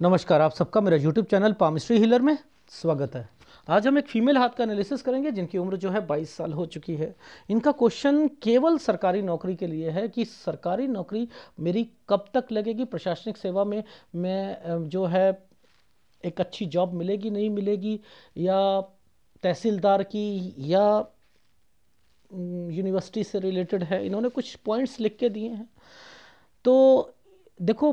नमस्कार आप सबका मेरा यूट्यूब चैनल पामिस्ट्री हीलर में स्वागत है आज हम एक फीमेल हाथ का एनालिसिस करेंगे जिनकी उम्र जो है 22 साल हो चुकी है इनका क्वेश्चन केवल सरकारी नौकरी के लिए है कि सरकारी नौकरी मेरी कब तक लगेगी प्रशासनिक सेवा में मैं जो है एक अच्छी जॉब मिलेगी नहीं मिलेगी या तहसीलदार की या यूनिवर्सिटी से रिलेटेड है इन्होंने कुछ पॉइंट्स लिख के दिए हैं तो देखो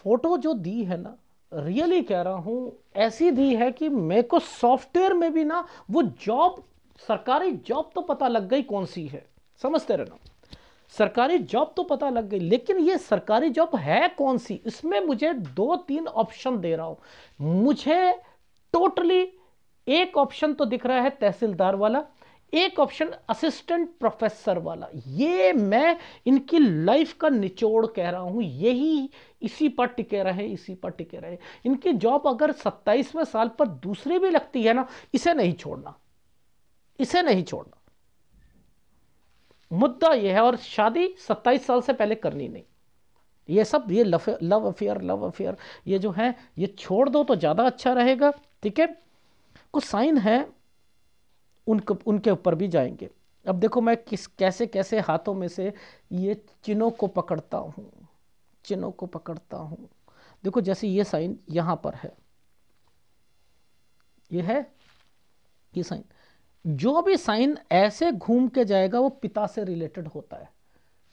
फोटो जो दी है ना रियली कह रहा हूँ ऐसी दी है कि मेरे को सॉफ्टवेयर में भी ना वो जॉब सरकारी जॉब तो पता लग गई कौन सी है समझते रहना सरकारी जॉब तो पता लग गई लेकिन ये सरकारी जॉब है कौन सी इसमें मुझे दो तीन ऑप्शन दे रहा हूँ मुझे टोटली एक ऑप्शन तो दिख रहा है तहसीलदार वाला एक ऑप्शन असिस्टेंट प्रोफेसर वाला ये मैं इनकी लाइफ का निचोड़ कह रहा हूँ यही इसी पर टिके रहे इसी पर टिके रहे इनकी जॉब अगर सत्ताईसवें साल पर दूसरी भी लगती है ना इसे नहीं छोड़ना इसे नहीं छोड़ना मुद्दा यह है और शादी सत्ताईस साल से पहले करनी नहीं ये सब ये love love affair love affair ये जो है ये छोड़ दो तो ज़्यादा अच्छा रहेगा ठीक है कुछ साइन है उन उनके ऊपर भी जाएंगे अब देखो मैं किस कैसे कैसे हाथों में से ये चिनों को पकड़ता हूँ चिनों को पकड़ता हूँ देखो जैसे ये साइन यहाँ पर है ये है ये साइन जो भी साइन ऐसे घूम के जाएगा वो पिता से रिलेटेड होता है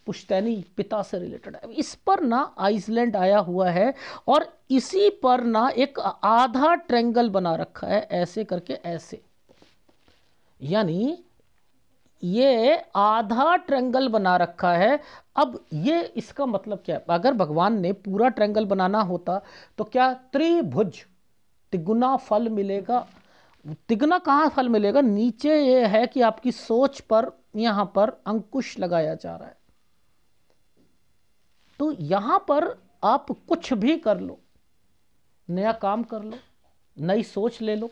पुश्तैनी पिता से रिलेटेड है इस पर ना आइसलैंड आया हुआ है और इसी पर ना एक आधा ट्रेंगल बना रखा है ऐसे करके ऐसे यानी ये आधा ट्रेंगल बना रखा है अब ये इसका मतलब क्या है अगर भगवान ने पूरा ट्रेंगल बनाना होता तो क्या त्रिभुज तिगुना फल मिलेगा तिगुना कहाँ फल मिलेगा नीचे ये है कि आपकी सोच पर यहाँ पर अंकुश लगाया जा रहा है तो यहाँ पर आप कुछ भी कर लो नया काम कर लो नई सोच ले लो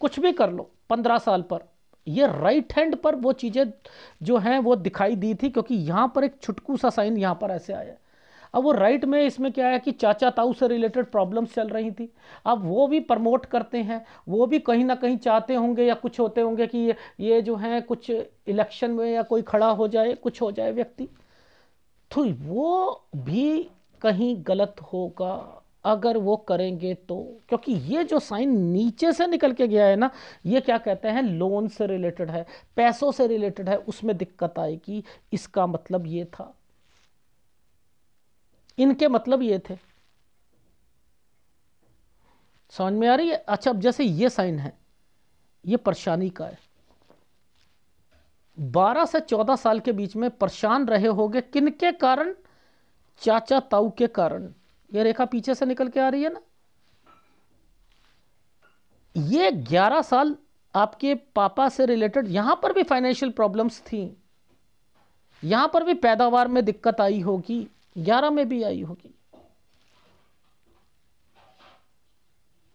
कुछ भी कर लो पंद्रह साल पर ये राइट हैंड पर वो चीज़ें जो हैं वो दिखाई दी थी क्योंकि यहाँ पर एक छुटकू सा साइन यहाँ पर ऐसे आया अब वो राइट में इसमें क्या है कि चाचा ताऊ से रिलेटेड प्रॉब्लम्स चल रही थी अब वो भी प्रमोट करते हैं वो भी कहीं ना कहीं चाहते होंगे या कुछ होते होंगे कि ये ये जो है कुछ इलेक्शन में या कोई खड़ा हो जाए कुछ हो जाए व्यक्ति तो वो भी कहीं गलत होगा अगर वो करेंगे तो क्योंकि ये जो साइन नीचे से निकल के गया है ना ये क्या कहते हैं लोन से रिलेटेड है पैसों से रिलेटेड है उसमें दिक्कत आएगी इसका मतलब ये था इनके मतलब ये थे समझ में आ रही है अच्छा अब जैसे ये साइन है ये परेशानी का है 12 से 14 साल के बीच में परेशान रहे होंगे किनके कारण चाचा ताऊ के कारण ये रेखा पीछे से निकल के आ रही है ना ये 11 साल आपके पापा से रिलेटेड यहां पर भी फाइनेंशियल प्रॉब्लम्स थी यहां पर भी पैदावार में दिक्कत आई होगी 11 में भी आई होगी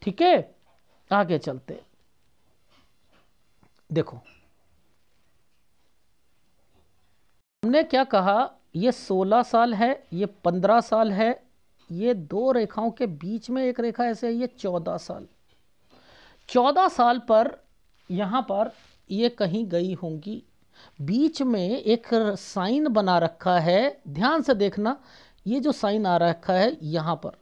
ठीक है आगे चलते देखो हमने क्या कहा ये 16 साल है ये 15 साल है ये दो रेखाओं के बीच में एक रेखा ऐसे है ये चौदह साल चौदह साल पर यहाँ पर ये कहीं गई होंगी बीच में एक साइन बना रखा है ध्यान से देखना ये जो साइन आ रखा है यहाँ पर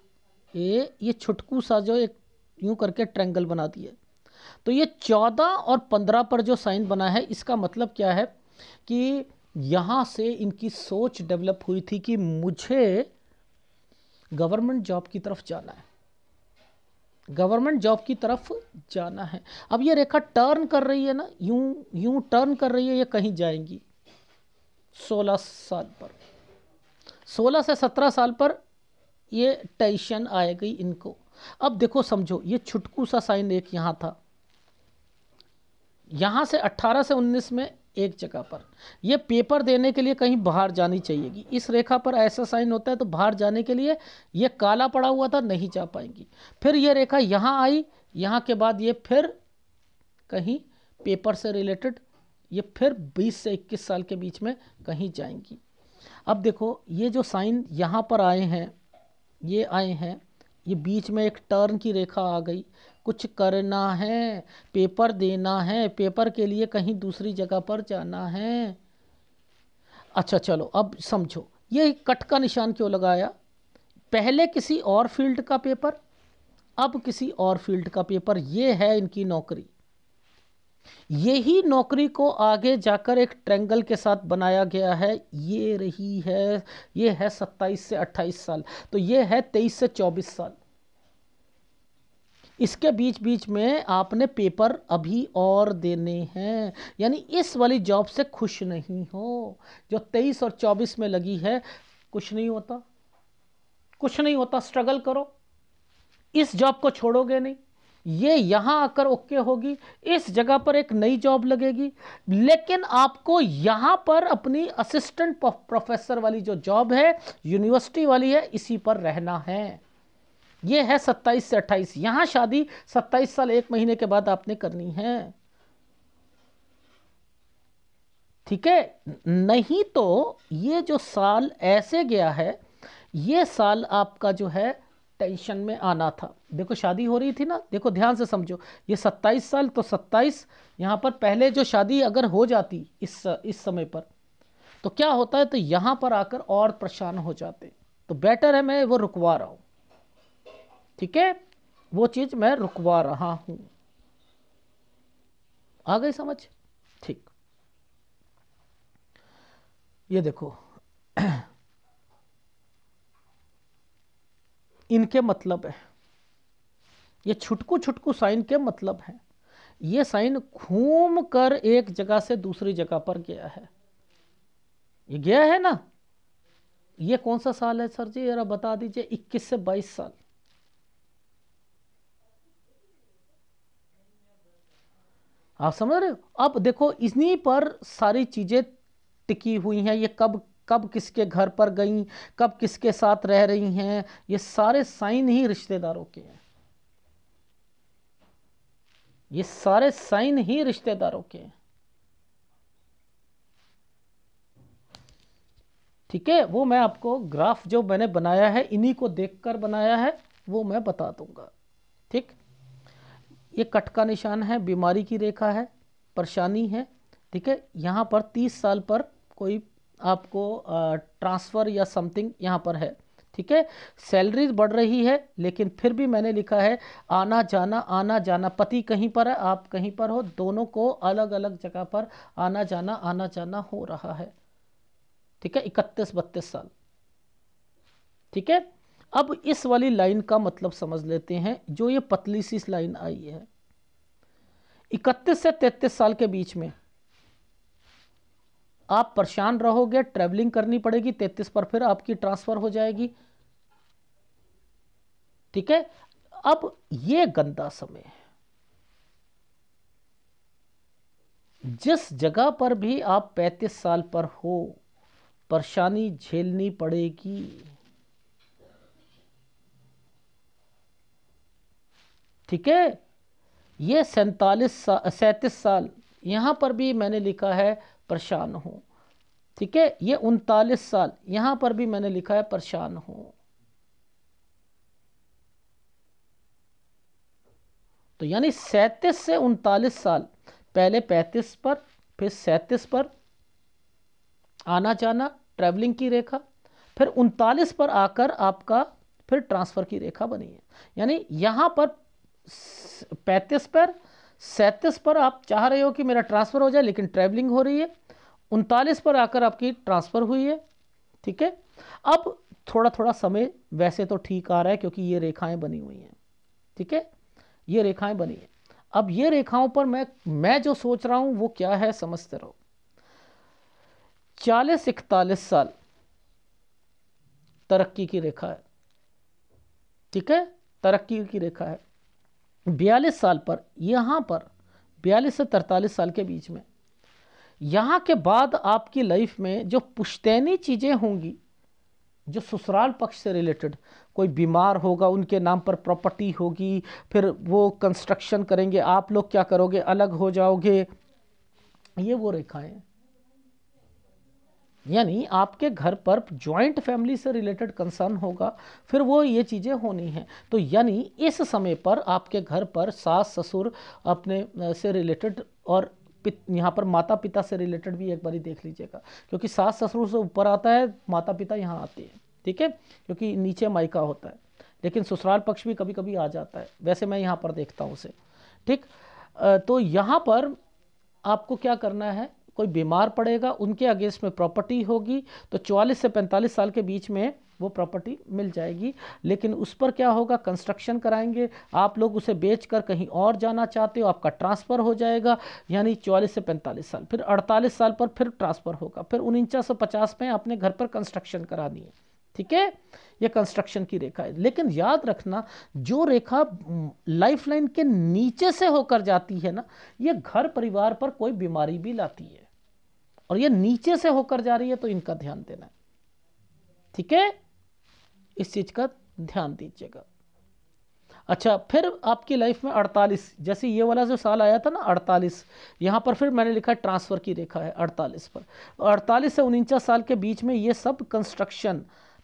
ये ये छुटकू सा जो एक यूं करके ट्रेंगल बना दिया तो ये चौदह और पंद्रह पर जो साइन बना है इसका मतलब क्या है कि यहाँ से इनकी सोच डेवलप हुई थी कि मुझे गवर्नमेंट जॉब की तरफ जाना है गवर्नमेंट जॉब की तरफ जाना है अब ये रेखा टर्न कर रही है ना यूं यूं टर्न कर रही है ये कहीं जाएंगी सोलह साल पर सोलह से सत्रह साल पर ये टेंशन आएगी इनको अब देखो समझो ये छुटकू सा साइन एक यहाँ था यहाँ से 18 से 19 में एक जगह पर यह पेपर देने के लिए कहीं बाहर जानी चाहिएगी इस रेखा पर ऐसा साइन होता है तो बाहर जाने के लिए यह काला पड़ा हुआ था नहीं जा पाएंगी फिर यह रेखा यहाँ आई यहाँ के बाद ये फिर कहीं पेपर से रिलेटेड ये फिर 20 से 21 साल के बीच में कहीं जाएंगी अब देखो ये जो साइन यहाँ पर आए हैं ये आए हैं ये बीच में एक टर्न की रेखा आ गई कुछ करना है पेपर देना है पेपर के लिए कहीं दूसरी जगह पर जाना है अच्छा चलो अब समझो ये कट का निशान क्यों लगाया पहले किसी और फील्ड का पेपर अब किसी और फील्ड का पेपर ये है इनकी नौकरी यही नौकरी को आगे जाकर एक ट्रेंगल के साथ बनाया गया है ये रही है ये है 27 से 28 साल तो ये है 23 से 24 साल इसके बीच बीच में आपने पेपर अभी और देने हैं यानी इस वाली जॉब से खुश नहीं हो जो तेईस और चौबीस में लगी है कुछ नहीं होता कुछ नहीं होता स्ट्रगल करो इस जॉब को छोड़ोगे नहीं ये यहां आकर ओके होगी इस जगह पर एक नई जॉब लगेगी लेकिन आपको यहां पर अपनी असिस्टेंट प्रोफेसर वाली जो जॉब है यूनिवर्सिटी वाली है इसी पर रहना है ये है सत्ताईस से अट्ठाईस यहाँ शादी सत्ताईस साल एक महीने के बाद आपने करनी है ठीक है नहीं तो ये जो साल ऐसे गया है ये साल आपका जो है टेंशन में आना था देखो शादी हो रही थी ना देखो ध्यान से समझो ये सत्ताईस साल तो सत्ताईस यहाँ पर पहले जो शादी अगर हो जाती इस इस समय पर तो क्या होता है तो यहाँ पर आकर और परेशान हो जाते तो बेटर है मैं वो रुकवा रहा हूँ ठीक है वो चीज़ मैं रुकवा रहा हूं आ गई समझ ठीक ये देखो इनके मतलब है ये छुटकू छुटकू साइन के मतलब है ये साइन घूम कर एक जगह से दूसरी जगह पर गया है ये गया है ना ये कौन सा साल है सर जी जरा बता दीजिए 21 से 22 साल आप समझ रहे हो अब देखो इन्हीं पर सारी चीज़ें टिकी हुई हैं ये कब कब किसके घर पर गई कब किसके साथ रह रही हैं ये सारे साइन ही रिश्तेदारों के हैं ये सारे साइन ही रिश्तेदारों के हैं ठीक है वो मैं आपको ग्राफ जो मैंने बनाया है इन्हीं को देखकर बनाया है वो मैं बता दूंगा ठीक ये कट का निशान है बीमारी की रेखा है परेशानी है ठीक है यहाँ पर तीस साल पर कोई आपको ट्रांसफ़र या समथिंग यहाँ पर है ठीक है सैलरीज बढ़ रही है लेकिन फिर भी मैंने लिखा है आना जाना आना जाना पति कहीं पर है आप कहीं पर हो दोनों को अलग अलग जगह पर आना जाना आना जाना हो रहा है ठीक है इकतीस बत्तीस साल ठीक है अब इस वाली लाइन का मतलब समझ लेते हैं जो ये पतली सी लाइन आई है इकतीस से तैतीस साल के बीच में आप परेशान रहोगे ट्रेवलिंग करनी पड़ेगी तैतीस पर फिर आपकी ट्रांसफ़र हो जाएगी ठीक है अब ये गंदा समय है जिस जगह पर भी आप पैंतीस साल पर हो परेशानी झेलनी पड़ेगी ठीक है ये सैतालीस साल सैंतीस साल यहाँ पर भी मैंने लिखा है परेशान हूँ ठीक है ये उनतालीस साल यहाँ पर भी मैंने लिखा है परेशान हूँ तो यानी सैंतीस से उनतालीस साल पहले पैंतीस पर फिर सैंतीस पर आना जाना ट्रैवलिंग की रेखा फिर उनतालीस पर आकर आपका फिर ट्रांसफ़र की रेखा बनी है यानी यहाँ पर पैंतीस पर सैंतीस पर आप चाह रहे हो कि मेरा ट्रांसफ़र हो जाए लेकिन ट्रैवलिंग हो रही है उनतालीस पर आकर आपकी ट्रांसफ़र हुई है ठीक है अब थोड़ा थोड़ा समय वैसे तो ठीक आ रहा है क्योंकि ये रेखाएं बनी हुई हैं ठीक है ये रेखाएं बनी हैं अब ये रेखाओं पर मैं मैं जो सोच रहा हूँ वो क्या है समझते रहो चालीस इकतालीस साल तरक्की की रेखा है ठीक है तरक्की की रेखा है बयालीस साल पर यहाँ पर बयालीस से तरतालीस साल के बीच में यहाँ के बाद आपकी लाइफ में जो पुश्तैनी चीज़ें होंगी जो ससुराल पक्ष से रिलेटेड कोई बीमार होगा उनके नाम पर प्रॉपर्टी होगी फिर वो कंस्ट्रक्शन करेंगे आप लोग क्या करोगे अलग हो जाओगे ये वो रेखाएं यानी आपके घर पर ज्वाइंट फैमिली से रिलेटेड कंसर्न होगा फिर वो ये चीज़ें होनी हैं तो यानी इस समय पर आपके घर पर सास ससुर अपने से रिलेटेड और यहाँ पर माता पिता से रिलेटेड भी एक बार देख लीजिएगा क्योंकि सास ससुर से ऊपर आता है माता पिता यहाँ आते हैं ठीक है क्योंकि नीचे मायका होता है लेकिन ससुराल पक्ष भी कभी कभी आ जाता है वैसे मैं यहाँ पर देखता हूँ उसे ठीक तो यहाँ पर आपको क्या करना है कोई बीमार पड़ेगा उनके अगेंस्ट में प्रॉपर्टी होगी तो 44 से 45 साल के बीच में वो प्रॉपर्टी मिल जाएगी लेकिन उस पर क्या होगा कंस्ट्रक्शन कराएंगे आप लोग उसे बेच कर कहीं और जाना चाहते हो आपका ट्रांसफ़र हो जाएगा यानी चौलीस से पैंतालीस साल फिर अड़तालीस साल पर फिर ट्रांसफ़र होगा फिर उनचास सौ पचास में आपने घर पर कंस्ट्रक्शन करानी है ठीक है यह कंस्ट्रक्शन की रेखा है लेकिन याद रखना जो रेखा लाइफलाइन के नीचे से होकर जाती है ना यह घर परिवार पर कोई बीमारी भी लाती है और यह नीचे से होकर जा रही है तो इनका ध्यान देना है ठीक है इस चीज का ध्यान दीजिएगा अच्छा फिर आपकी लाइफ में 48 जैसे ये वाला जो साल आया था ना 48 यहाँ पर फिर मैंने लिखा ट्रांसफ़र की रेखा है 48 पर 48 से उनचास साल के बीच में ये सब कंस्ट्रक्शन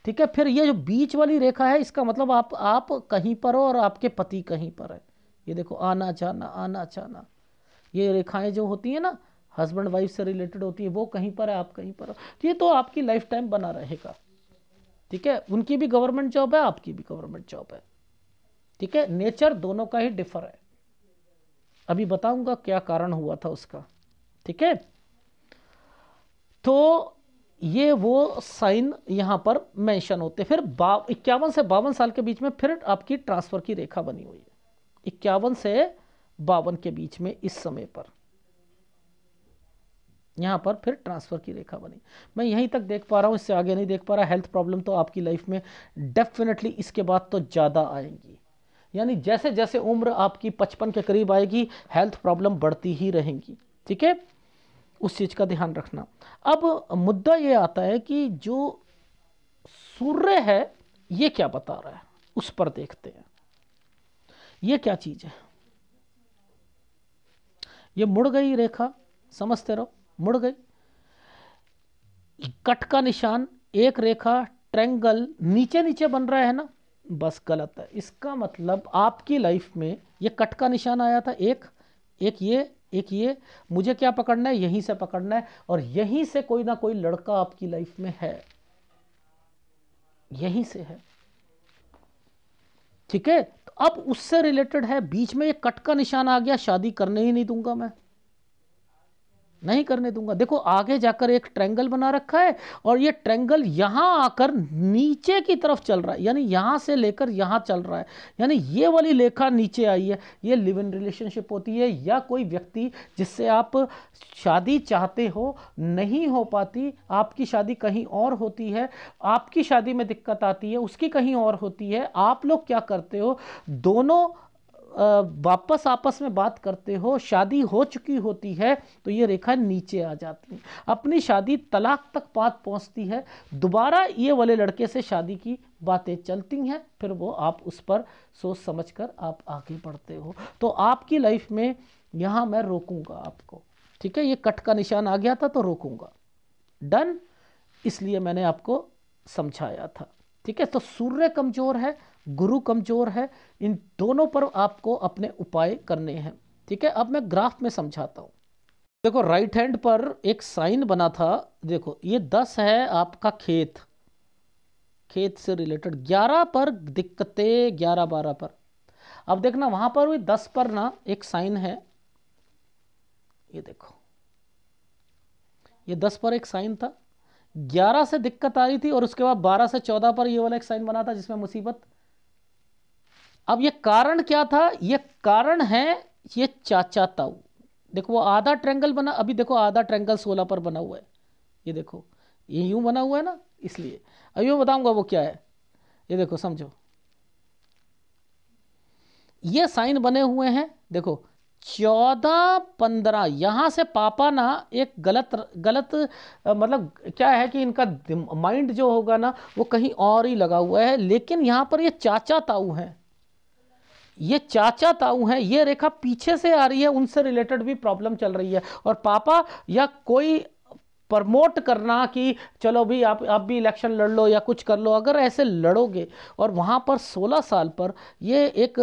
ठीक है फिर ये जो बीच वाली रेखा है इसका मतलब आप आप कहीं पर हो और आपके पति कहीं पर है ये देखो आना जाना आना जाना ये रेखाएं जो होती हैं ना हस्बैंड वाइफ से रिलेटेड होती है वो कहीं पर है आप कहीं पर हो तो ये तो आपकी लाइफ टाइम बना रहेगा ठीक है उनकी भी गवर्नमेंट जॉब है आपकी भी गवर्नमेंट जॉब है ठीक है नेचर दोनों का ही डिफर है अभी बताऊंगा क्या कारण हुआ था उसका ठीक है तो ये वो साइन यहाँ पर मेंशन होते फिर इक्यावन से बावन साल के बीच में फिर आपकी ट्रांसफ़र की रेखा बनी हुई है इक्यावन से बावन के बीच में इस समय पर यहाँ पर फिर ट्रांसफ़र की रेखा बनी मैं यहीं तक देख पा रहा हूँ इससे आगे नहीं देख पा रहा हेल्थ प्रॉब्लम तो आपकी लाइफ में डेफिनेटली इसके बाद तो ज़्यादा आएंगी यानी जैसे जैसे उम्र आपकी पचपन के करीब आएगी हेल्थ प्रॉब्लम बढ़ती ही रहेंगी ठीक है उस चीज़ का ध्यान रखना अब मुद्दा ये आता है कि जो सूर्य है ये क्या बता रहा है उस पर देखते हैं ये क्या चीज़ है ये मुड़ गई रेखा समझते रहो मुड़ गई कट का निशान एक रेखा ट्रेंगल नीचे नीचे बन रहा है ना बस गलत है इसका मतलब आपकी लाइफ में ये कट का निशान आया था एक एक ये एक ये मुझे क्या पकड़ना है यहीं से पकड़ना है और यहीं से कोई ना कोई लड़का आपकी लाइफ में है यहीं से है ठीक है तो अब उससे रिलेटेड है बीच में ये कट का निशान आ गया शादी करने ही नहीं दूंगा मैं नहीं करने दूंगा देखो आगे जाकर एक ट्रेंगल बना रखा है और ये ट्रेंगल यहाँ आकर नीचे की तरफ चल रहा है यानी यहाँ से लेकर यहाँ चल रहा है यानी ये वाली लेखा नीचे आई है ये लिव इन रिलेशनशिप होती है या कोई व्यक्ति जिससे आप शादी चाहते हो नहीं हो पाती आपकी शादी कहीं और होती है आपकी शादी में दिक्कत आती है उसकी कहीं और होती है आप लोग क्या करते हो दोनों वापस आपस में बात करते हो शादी हो चुकी होती है तो ये रेखा नीचे आ जाती है अपनी शादी तलाक तक बात पहुंचती है दोबारा ये वाले लड़के से शादी की बातें चलती हैं फिर वो आप उस पर सोच समझ कर आप आगे बढ़ते हो तो आपकी लाइफ में यहाँ मैं रोकूंगा आपको ठीक है ये कट का निशान आ गया था तो रोकूंगा डन इसलिए मैंने आपको समझाया था ठीक है तो सूर्य कमजोर है गुरु कमजोर है इन दोनों पर आपको अपने उपाय करने हैं ठीक है अब मैं ग्राफ में समझाता हूँ देखो राइट हैंड पर एक साइन बना था देखो ये दस है आपका खेत खेत से रिलेटेड ग्यारह पर दिक्कतें ग्यारह बारह पर अब देखना वहां पर भी दस पर ना एक साइन है ये देखो ये दस पर एक साइन था ग्यारह से दिक्कत आ रही थी और उसके बाद बारह से चौदह पर ये वाला एक साइन बना था जिसमें मुसीबत अब ये कारण क्या था ये कारण है ये चाचा ताऊ देखो आधा ट्रेंगल बना अभी देखो आधा ट्रेंगल सोलह पर बना हुआ है ये देखो ये यूं बना हुआ है ना इसलिए अभी मैं बताऊंगा वो क्या है ये देखो समझो ये साइन बने हुए हैं देखो चौदह पंद्रह यहाँ से पापा ना एक गलत गलत मतलब क्या है कि इनका माइंड जो होगा ना वो कहीं और ही लगा हुआ है लेकिन यहाँ पर ये चाचा ताऊ हैं ये चाचा ताऊ हैं ये रेखा पीछे से आ रही है उनसे रिलेटेड भी प्रॉब्लम चल रही है और पापा या कोई प्रमोट करना कि चलो भी आप आप भी इलेक्शन लड़ लो या कुछ कर लो अगर ऐसे लड़ोगे और वहाँ पर सोलह साल पर ये एक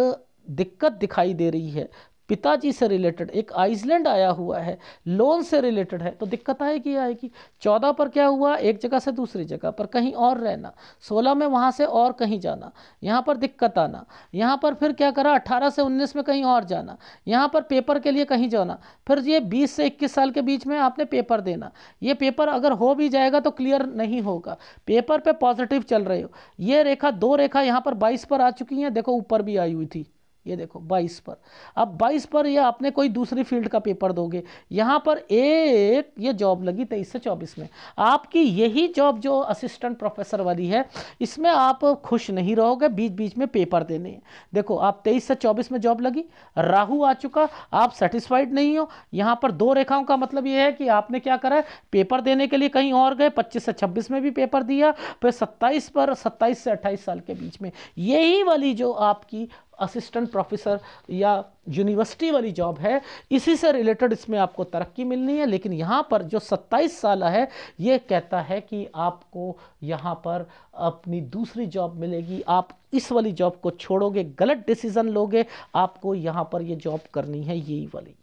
दिक्कत दिखाई दे रही है पिताजी से रिलेटेड एक आइसलैंड आया हुआ है लोन से रिलेटेड है तो दिक्कत आएगी आएगी चौदह पर क्या हुआ एक जगह से दूसरी जगह पर कहीं और रहना सोलह में वहाँ से और कहीं जाना यहाँ पर दिक्कत आना यहाँ पर फिर क्या करा अट्ठारह से उन्नीस में कहीं और जाना यहाँ पर पेपर के लिए कहीं जाना फिर ये बीस से इक्कीस साल के बीच में आपने पेपर देना ये पेपर अगर हो भी जाएगा तो क्लियर नहीं होगा पेपर पर पॉजिटिव चल रहे हो ये रेखा दो रेखा यहाँ पर बाईस पर आ चुकी हैं देखो ऊपर भी आई हुई थी ये देखो 22 पर अब 22 पर ये आपने कोई दूसरी फील्ड का पेपर दोगे यहाँ पर एक ये जॉब लगी तेईस से चौबीस में आपकी यही जॉब जो असिस्टेंट प्रोफेसर वाली है इसमें आप खुश नहीं रहोगे बीच बीच में पेपर देने देखो आप तेईस से चौबीस में जॉब लगी राहु आ चुका आप सेटिस्फाइड नहीं हो यहाँ पर दो रेखाओं का मतलब ये है कि आपने क्या करा है पेपर देने के लिए कहीं और गए पच्चीस से छब्बीस में भी पेपर दिया फिर सत्ताईस पर सत्ताईस से अट्ठाईस साल के बीच में यही वाली जो आपकी असिस्टेंट प्रोफेसर या यूनिवर्सिटी वाली जॉब है इसी से रिलेटेड इसमें आपको तरक्की मिलनी है लेकिन यहाँ पर जो 27 साल है ये कहता है कि आपको यहाँ पर अपनी दूसरी जॉब मिलेगी आप इस वाली जॉब को छोड़ोगे गलत डिसीज़न लोगे आपको यहाँ पर ये जॉब करनी है यही वाली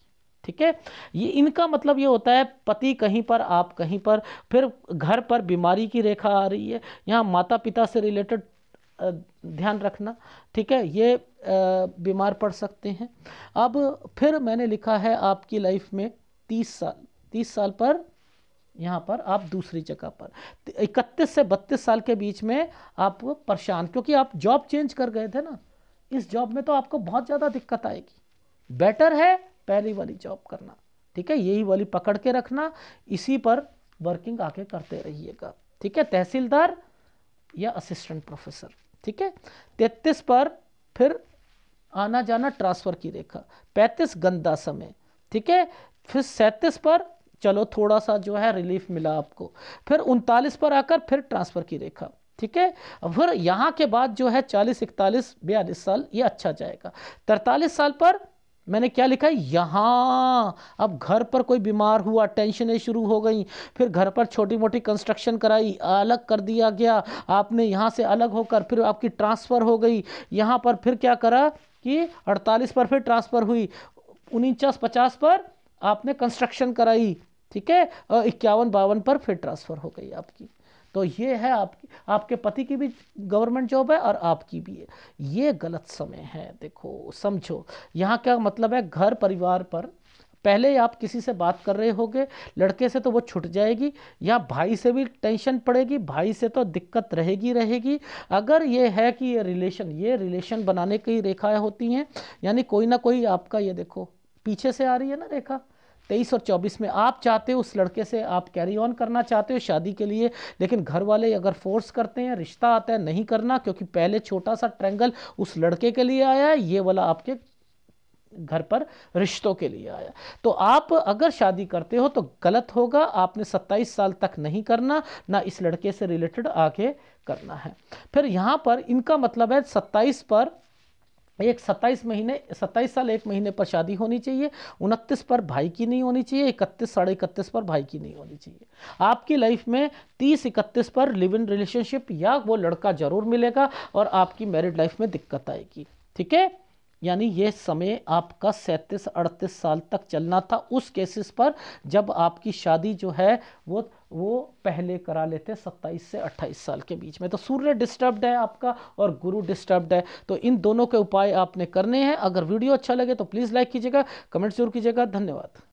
ठीक है ये इनका मतलब ये होता है पति कहीं पर आप कहीं पर फिर घर पर बीमारी की रेखा आ रही है यहाँ माता पिता से रिलेटेड ध्यान रखना ठीक है ये बीमार पड़ सकते हैं अब फिर मैंने लिखा है आपकी लाइफ में तीस साल तीस साल पर यहाँ पर आप दूसरी जगह पर इकतीस से बत्तीस साल के बीच में आप परेशान क्योंकि आप जॉब चेंज कर गए थे ना इस जॉब में तो आपको बहुत ज़्यादा दिक्कत आएगी बेटर है पहली वाली जॉब करना ठीक है यही वाली पकड़ के रखना इसी पर वर्किंग आके करते रहिएगा ठीक है तहसीलदार या असिस्टेंट प्रोफेसर ठीक है तैतीस पर फिर आना जाना ट्रांसफर की रेखा पैंतीस गंदा समय ठीक है फिर सैंतीस पर चलो थोड़ा सा जो है रिलीफ मिला आपको फिर उनतालीस पर आकर फिर ट्रांसफर की रेखा ठीक है फिर यहाँ के बाद जो है चालीस इकतालीस बयालीस साल ये अच्छा जाएगा तरतालीस साल पर मैंने क्या लिखा है यहाँ अब घर पर कोई बीमार हुआ टेंशनें शुरू हो गई फिर घर पर छोटी मोटी कंस्ट्रक्शन कराई अलग कर दिया गया आपने यहाँ से अलग होकर फिर आपकी ट्रांसफ़र हो गई यहाँ पर फिर क्या करा कि 48 पर फिर ट्रांसफ़र हुई उनचास पचास पर आपने कंस्ट्रक्शन कराई ठीक है और इक्यावन बावन पर फिर ट्रांसफ़र हो गई आपकी तो ये है आपकी आपके पति की भी गवर्नमेंट जॉब है और आपकी भी है ये गलत समय है देखो समझो यहाँ क्या मतलब है घर परिवार पर पहले आप किसी से बात कर रहे होगे लड़के से तो वो छुट जाएगी या भाई से भी टेंशन पड़ेगी भाई से तो दिक्कत रहेगी रहेगी अगर ये है कि ये रिलेशन ये रिलेशन बनाने की रेखाएं होती हैं यानी कोई ना कोई आपका ये देखो पीछे से आ रही है ना रेखा तेईस और चौबीस में आप चाहते हो उस लड़के से आप कैरी ऑन करना चाहते हो शादी के लिए लेकिन घर वाले अगर फोर्स करते हैं रिश्ता आता है नहीं करना क्योंकि पहले छोटा सा ट्रैंगल उस लड़के के लिए आया है ये वाला आपके घर पर रिश्तों के लिए आया तो आप अगर शादी करते हो तो गलत होगा आपने 27 साल तक नहीं करना ना इस लड़के से रिलेटेड आके करना है फिर यहाँ पर इनका मतलब है 27 पर एक 27 महीने 27 साल एक महीने पर शादी होनी चाहिए 29 पर भाई की नहीं होनी चाहिए इकतीस साढ़े इकतीस पर भाई की नहीं होनी चाहिए आपकी लाइफ में 30 इकतीस पर लिव इन रिलेशनशिप या वो लड़का ज़रूर मिलेगा और आपकी मैरिड लाइफ में दिक्कत आएगी ठीक है यानी यह समय आपका सैंतीस अड़तीस साल तक चलना था उस केसेस पर जब आपकी शादी जो है वो वो पहले करा लेते सत्ताईस से अट्ठाईस साल के बीच में तो सूर्य डिस्टर्ब्ड है आपका और गुरु डिस्टर्ब्ड है तो इन दोनों के उपाय आपने करने हैं अगर वीडियो अच्छा लगे तो प्लीज़ लाइक कीजिएगा कमेंट जरूर कीजिएगा धन्यवाद